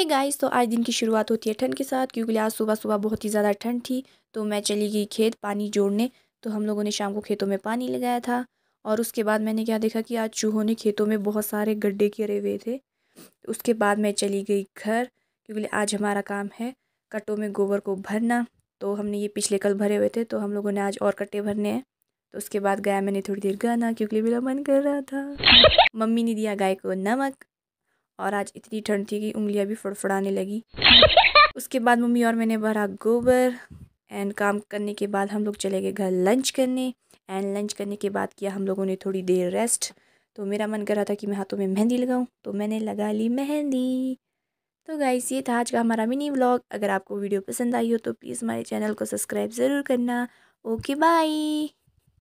hey guys तो आज दिन की शुरुआत होती है ठंड के साथ क्योंकि आज सुबह सुबह बहुत ही ज़्यादा ठंड थी तो मैं चली गई खेत पानी जोड़ने तो हम लोगों ने शाम को खेतों में पानी लगाया था और उसके बाद मैंने क्या देखा कि आज चूहों ने खेतों में बहुत सारे गड्ढे किए हुए थे उसके बाद मैं चली गई घर क्योंकि आज हमारा काम है कट्टों में गोबर को भरना तो हमने ये पिछले कल भरे हुए थे तो हम लोगों ने आज और कट्टे भरने हैं तो उसके बाद गाय मैंने थोड़ी देर गाना क्योंकि मेरा मन कर रहा था मम्मी ने दिया गाय को नमक और आज इतनी ठंड थी कि उंगलियां भी फड़फड़ाने लगी उसके बाद मम्मी और मैंने भरा गोबर एंड काम करने के बाद हम लोग चले गए घर लंच करने एंड लंच करने के बाद किया हम लोगों ने थोड़ी देर रेस्ट तो मेरा मन कर रहा था कि मैं हाथों में मेहंदी लगाऊं तो मैंने लगा ली मेहंदी तो गाइस ये था आज का हमारा मिनी व्लॉग अगर आपको वीडियो पसंद आई हो तो प्लीज़ हमारे चैनल को सब्सक्राइब ज़रूर करना ओके बाय